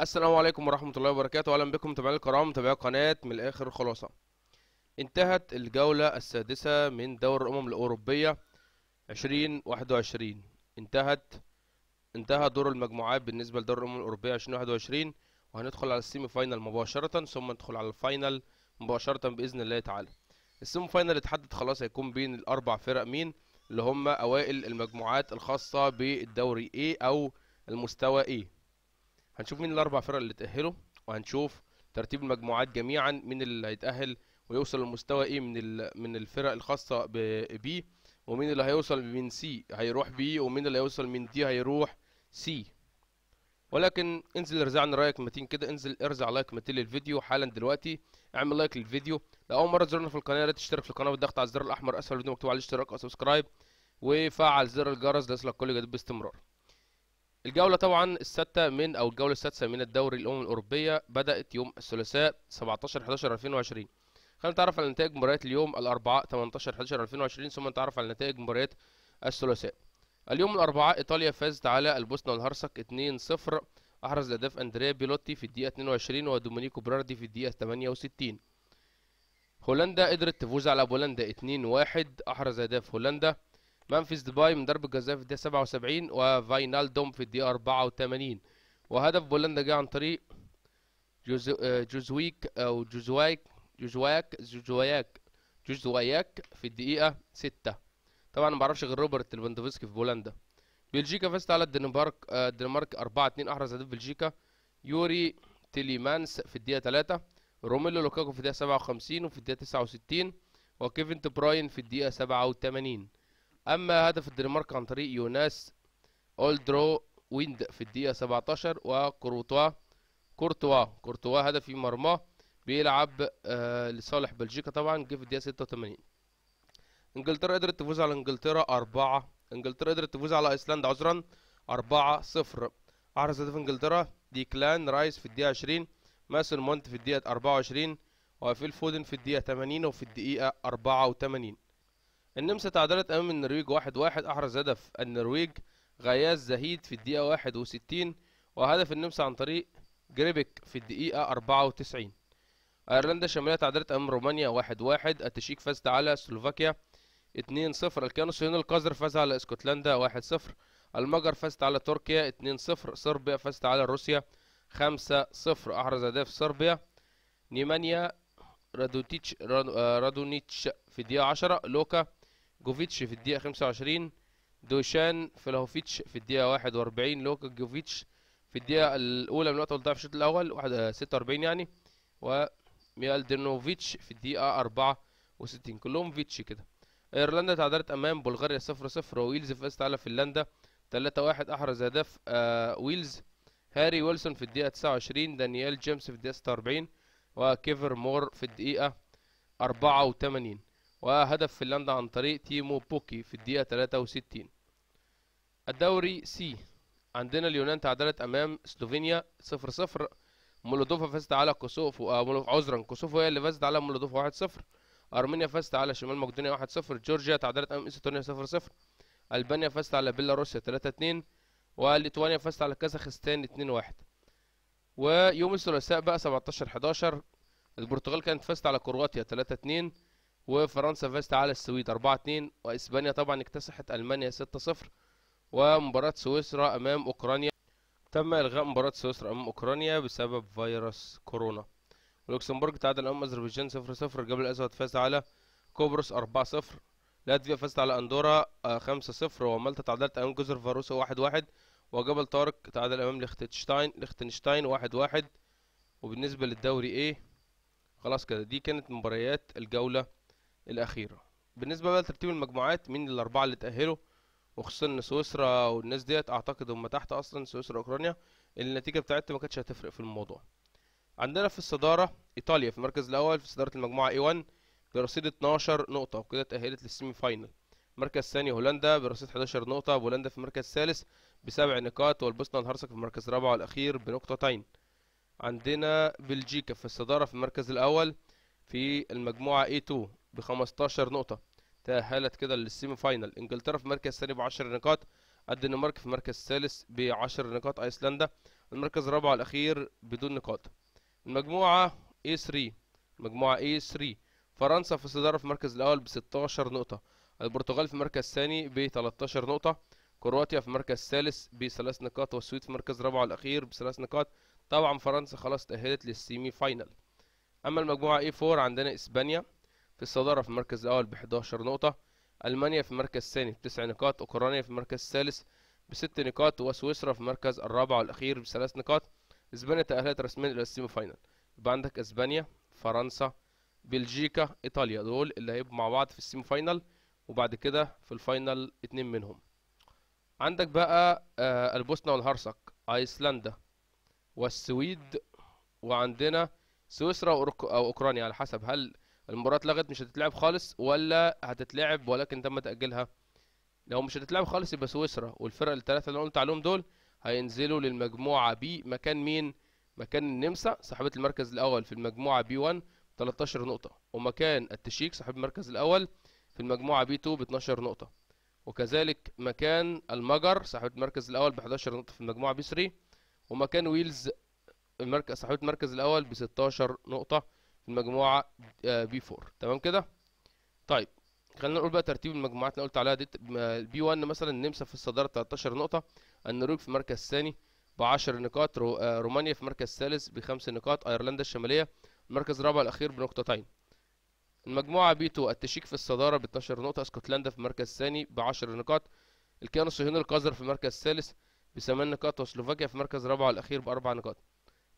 السلام عليكم ورحمة الله وبركاته أهلا بكم متابعينا الكرام متابعي قناة من الآخر خلاصة انتهت الجولة السادسة من دور الأمم الأوروبية 2021 انتهت انتهى دور المجموعات بالنسبة لدور الأمم الأوروبية 2021 وهندخل على السيمي فاينال مباشرة ثم ندخل على الفاينال مباشرة بإذن الله تعالى السيمي فاينال اتحدد خلاص هيكون بين الأربع فرق مين اللي هم أوائل المجموعات الخاصة بالدوري A أو المستوى A هنشوف مين الاربع فرق اللي تاهلوا وهنشوف ترتيب المجموعات جميعا مين اللي هيتاهل ويوصل لمستوى ايه من من الفرق الخاصه ببي ومين اللي هيوصل من سي هيروح بي ومين اللي هيوصل من دي هيروح سي ولكن انزل ارزع رايك متين كده انزل ارزع لايك متين للفيديو حالا دلوقتي اعمل لايك للفيديو لو اول مره تزورنا في القناه لا تشترك في القناه وتضغط على الزر الاحمر اسفل الفيديو مكتوب عليه اشتراك او سبسكرايب وفعل زر الجرس ليصلك كل جديد باستمرار الجولة طبعا السادسه من أو الجولة السادسة من الدوري الأمم الأوروبية بدأت يوم الثلاثاء 17/11/2020 خلينا نتعرف على نتائج مباريات اليوم الأربعاء 18/11/2020 ثم نتعرف على نتائج مباريات الثلاثاء اليوم الأربعاء إيطاليا فازت على البوسنة والهرسك 2-0 أحرز أهداف أندريا بيلوتي في الدقيقة 22 ودومينيكو براردي في الدقيقة 68 هولندا قدرت تفوز على بولندا 2-1 أحرز أهداف هولندا منفس ديباي من ضربة جزاء في الدقيقة 77 وفاينالدوم في الدقيقة 84 وهدف بولندا جه عن طريق آه، جوزويك أو جوزوايك جوزواك جوزواياك جوزواياك في الدقيقة 6 طبعا ما بعرفش غير روبرت ليفاندوفسكي في بولندا بلجيكا فازت على الدنمارك آه، الدنمارك 4 2 احرز هدف بلجيكا يوري تيليمانس في الدقيقة 3 روميلو لوكاكو في الدقيقة 57 وفي الدقيقة 69 وكيفن براين في الدقيقة 87 أما هدف الدنمارك عن طريق يوناس أولدرو ويند في الدقيقة 17 وكورتوا كورتوا كورتوا هدف في مرماه بيلعب آه لصالح بلجيكا طبعا جه في الدقيقة 86 انجلترا قدرت تفوز على انجلترا 4 انجلترا قدرت تفوز على ايسلندا عذرا 4 0 أحرز هدف انجلترا ديكلان رايس في الدقيقة 20 ماسون مونت في الدقيقة 24 وفيل فودن في الدقيقة 80 وفي الدقيقة 84 النمسا تعادلت امام النرويج واحد واحد احرز هدف النرويج غياث زهيد في الدقيقة واحد وستين وهدف النمسا عن طريق جريبك في الدقيقة أربعة وتسعين أيرلندا الشمالية تعادلت أمام رومانيا واحد واحد التشيك فازت على سلوفاكيا اتنين صفر الكيان الصهيوني القذر فاز على اسكتلندا واحد صفر المجر فازت على تركيا اتنين صفر صربيا فازت على روسيا خمسة صفر أحرز أهداف صربيا نيمانيا رادونيتش رادونيتش في الدقيقة عشرة لوكا جوفيتش في الدقيقة 25 دوشان فلاهوفيتش في الدقيقة 41 لوكا جوفيتش في الدقيقة الأولى من وقت الضعف الشوط الأول 46 آه، يعني وميالدينوفيتش في الدقيقة 64 كلهم فيتش كده ايرلندا تعادلت امام بلغاريا 0 0 ويلز فازت على فنلندا 3 1 احرز هدف آه ويلز هاري ويلسون في الدقيقه 29 دانيال جيمس في الدقيقه 46 وكيفر مور في الدقيقه 84 وهدف فنلندا عن طريق تيمو بوكي في الدقيقة 63 الدوري سي عندنا اليونان تعادلت أمام سلوفينيا 0 0 مولودوفا فازت على كوسوفو آه عذرا كوسوفو هي اللي فازت على مولودوفا 1 0 أرمينيا فازت على شمال مقدونيا 1 0 جورجيا تعادلت أمام إستونيا 0 0 ألبانيا فازت على بيلاروسيا 3 2 وليتوانيا فازت على كازاخستان 2 1 ويوم الثلاثاء بقى 17 11 البرتغال كانت فازت على كرواتيا 3 2 وفرنسا فازت على السويد 4 2 واسبانيا طبعا اكتسحت المانيا 6 0 ومباراة سويسرا امام اوكرانيا تم الغاء مباراة سويسرا امام اوكرانيا بسبب فيروس كورونا لوكسمبورغ تعادل امام اذربيجان 0 0 الجبل الاسود فاز على قبرص 4 0 لاتفيا فازت على اندورا 5 0 ومالطا تعادلت امام جزر فاروسا 1 1 وجبل طارق تعادل امام ليختنشتاين ليختنشتاين 1 1 وبالنسبة للدوري ايه خلاص كده دي كانت مباريات الجولة الاخيره بالنسبه بقى لترتيب المجموعات مين الاربعه اللي تاهلوا وخصوصا ان سويسرا والناس ديت اعتقد هما تحت اصلا سويسرا واوكرانيا النتيجه بتاعتهم ما كانتش هتفرق في الموضوع عندنا في الصداره ايطاليا في المركز الاول في صداره المجموعه اي 1 برصيد 12 نقطه وكده تاهلت للسيمي فاينل المركز الثاني هولندا برصيد 11 نقطه بولندا في المركز الثالث بسبع نقاط والبوسنه الهرسك في المركز الرابع والاخير بنقطتين عندنا بلجيكا في الصداره في المركز الاول في المجموعه اي 2 ب 15 نقطة تأهلت كده للسيمي فاينل انجلترا في المركز الثاني ب 10 نقاط الدنمارك في المركز الثالث ب 10 نقاط ايسلندا المركز الرابع الاخير بدون نقاط المجموعة A3 المجموعة A3 فرنسا في الصدارة في المركز الاول ب 16 نقطة البرتغال في المركز الثاني ب 13 نقطة كرواتيا في المركز الثالث بثلاث نقاط والسويد في المركز الرابع الاخير بثلاث نقاط طبعا فرنسا خلاص تأهلت للسيمي فاينل اما المجموعة A4 عندنا اسبانيا في الصدارة في المركز الأول بحداشر نقطة ألمانيا في المركز الثاني بتسع نقاط أوكرانيا في المركز الثالث بست نقاط وسويسرا في المركز الرابع والأخير بثلاث نقاط اسبانيا تأهلت رسميا الى السيمي فاينال يبقى عندك اسبانيا فرنسا بلجيكا ايطاليا دول اللي هيبقوا مع بعض في السيمي فاينال وبعد كده في الفاينال اتنين منهم عندك بقى آه البوسنه والهرسك ايسلندا والسويد وعندنا سويسرا او اوكرانيا على حسب هل المباراه اتلغت مش هتتلعب خالص ولا هتتلعب ولكن تم تاجيلها لو مش هتتلعب خالص يبقى سويسرا والفرق الثلاثه اللي قلت عليهم دول هينزلوا للمجموعه بي مكان مين مكان النمسا صاحبه المركز الاول في المجموعه بي 1 13 نقطه ومكان التشيك صاحب المركز الاول في المجموعه بي 2 ب 12 نقطه وكذلك مكان المجر صاحبه المركز الاول ب 11 نقطه في المجموعه بي 3 ومكان ويلز المركز صاحبه المركز الاول ب 16 نقطه المجموعه b آه، 4 تمام كده طيب خلينا نقول بقى ترتيب المجموعات اللي قلت عليها دي b 1 آه، مثلا النمسا في الصداره 13 نقطه النرويج في المركز الثاني ب 10 نقاط رو... آه، رومانيا في المركز الثالث بخمس نقاط ايرلندا الشماليه المركز الرابع الاخير بنقطتين المجموعه b 2 التشيك في الصداره ب 12 نقطه اسكتلندا في المركز الثاني ب 10 نقاط الكيان الصهيوني القذر في المركز الثالث بثمان نقاط وسلوفاكيا في المركز الرابع الاخير باربع نقاط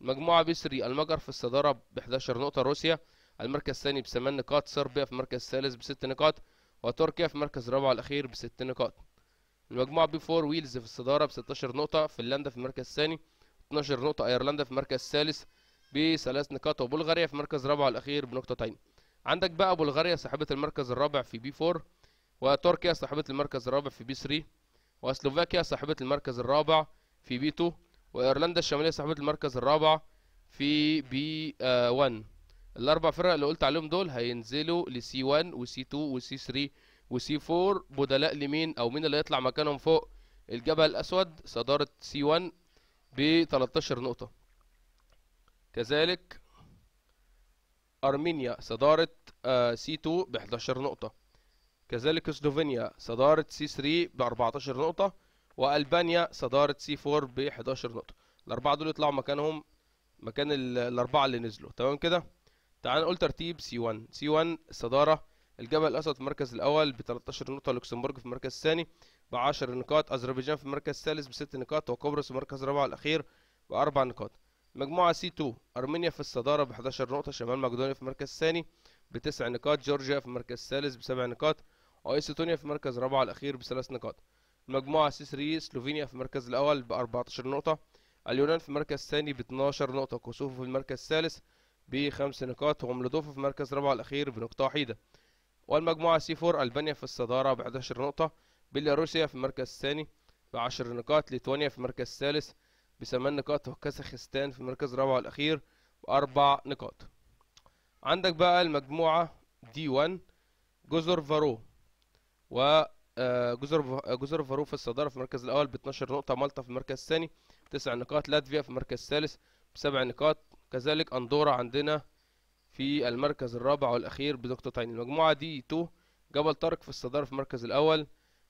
المجموعة بيسري المجر في الصدارة ب 11 نقطة روسيا المركز الثاني ب 8 نقاط صربيا في المركز الثالث ب 6 نقاط وتركيا في المركز الرابع الأخير ب 6 نقاط المجموعة بي 4 ويلز في الصدارة ب 16 نقطة فنلندا في المركز الثاني 12 نقطة أيرلندا في المركز الثالث ب 3 نقاط وبلغاريا في المركز الرابع الأخير بنقطتين عندك بقى بلغاريا صاحبة المركز الرابع في بي 4 وتركيا صاحبة المركز الرابع في بي 3 وسلوفاكيا صاحبة المركز الرابع في بي 2 وايرلندا الشماليه صاحبه المركز الرابع في بي 1 آه، الاربع فرق اللي قلت عليهم دول هينزلوا لسي 1 وسي 2 وسي 3 وسي 4 بدلاء لمين او مين اللي هيطلع مكانهم فوق الجبل الاسود صداره سي 1 ب 13 نقطه كذلك ارمينيا صداره سي 2 ب 11 نقطه كذلك سلوفينيا صداره سي 3 ب 14 نقطه والبانيا صداره سي 4 ب 11 نقطه الاربعه دول يطلعوا مكانهم مكان الاربعه اللي نزلوا تمام كده تعال نقول ترتيب سي 1 سي 1 الصداره الجبل الاسود في المركز الاول ب 13 نقطه لوكسمبورغ في المركز الثاني ب 10 نقاط اذربيجان في المركز الثالث بست نقاط وقبرص في المركز الرابع الاخير باربع نقاط مجموعه سي 2 ارمينيا في الصداره ب 11 نقطه شمال مقدونيا في المركز الثاني بتسع نقاط جورجيا في المركز الثالث بسبع نقاط وايستونيا في المركز الرابع الاخير بثلاث نقاط المجموعة سي 3 سلوفينيا في المركز الأول ب 14 نقطة اليونان في المركز الثاني ب 12 نقطة كوسوفو في المركز الثالث بخمس نقاط ومولودوفا في المركز الرابع الأخير بنقطة واحدة والمجموعة سي 4 ألبانيا في الصدارة ب 11 نقطة بيلاروسيا في المركز الثاني ب 10 نقاط ليتوانيا في المركز الثالث ب 8 نقاط وكازاخستان في المركز الرابع الأخير بأربع نقاط عندك بقى المجموعة دي 1 جزر فارو و آه، جزر آه، جزر فارو في الصداره في المركز الاول ب 12 نقطه مالطا في المركز الثاني بتسع نقاط لاتفيا في المركز الثالث بسبع نقاط كذلك اندورا عندنا في المركز الرابع والاخير بنقطتين المجموعه دي 2 جبل طارق في الصداره في المركز الاول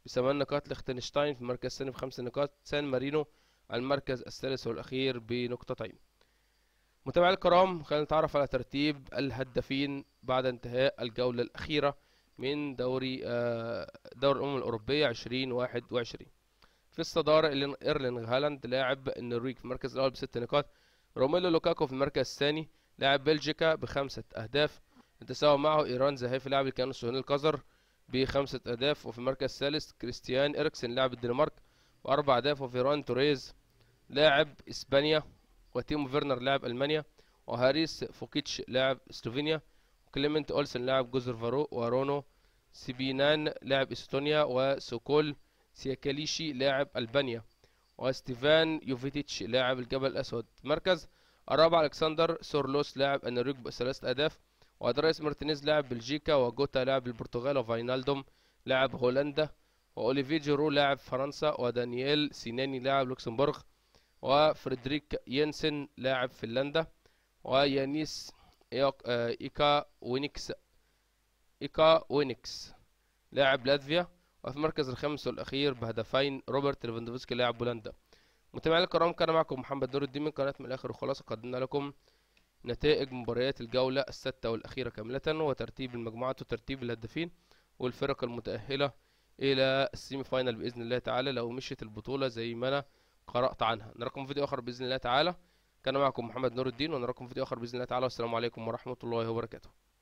بثمان نقاط لختنشتاين في المركز الثاني بخمس نقاط سان مارينو المركز الثالث والاخير بنقطتين متابعي الكرام خلينا نتعرف على ترتيب الهدافين بعد انتهاء الجوله الاخيره من دوري آه، دوري الامم الاوروبيه 2021 في الصداره ايرلينغ هالاند لاعب النرويج في المركز الاول بست نقاط روميلو لوكاكو في المركز الثاني لاعب بلجيكا بخمسه اهداف تساوى معه ايران زهيف لاعب الكيان الصهيوني القذر بخمسه اهداف وفي المركز الثالث كريستيان اريكسن لاعب الدنمارك باربع اهداف وفيران توريز لاعب اسبانيا وتيمو فيرنر لاعب المانيا وهاريس فوكيتش لاعب سلوفينيا كليمنت اولسن لاعب جزر فارو ورونو سيبينان لاعب استونيا وسوكول سياكاليشي لاعب البانيا وستيفان يوفيتيتش لاعب الجبل الاسود مركز الرابع الكسندر سورلوس لاعب النرويج بثلاثة اهداف وادرايس مارتينيز لاعب بلجيكا وجوتا لاعب البرتغال وفاينالدوم لاعب هولندا واوليفي جيرو لاعب فرنسا ودانييل سيناني لاعب لوكسمبورغ وفريدريك ينسن لاعب فنلندا ويانيس آه، إيكا وينكس إيكا وينكس لاعب لاتفيا وفي المركز الخامس والأخير بهدفين روبرت ليفاندوفسكي لاعب بولندا متابعينا الكرام كان معكم محمد نور الدين من قناة من الآخر وخلاص قدمنا لكم نتائج مباريات الجولة الستة والأخيرة كاملة وترتيب المجموعات وترتيب الهدافين والفرق المتأهلة إلى السيمي فاينل بإذن الله تعالى لو مشيت البطولة زي ما أنا قرأت عنها نراكم في فيديو آخر بإذن الله تعالى كان معكم محمد نور الدين ونراكم في فيديو آخر بإذن الله تعالى والسلام عليكم ورحمة الله وبركاته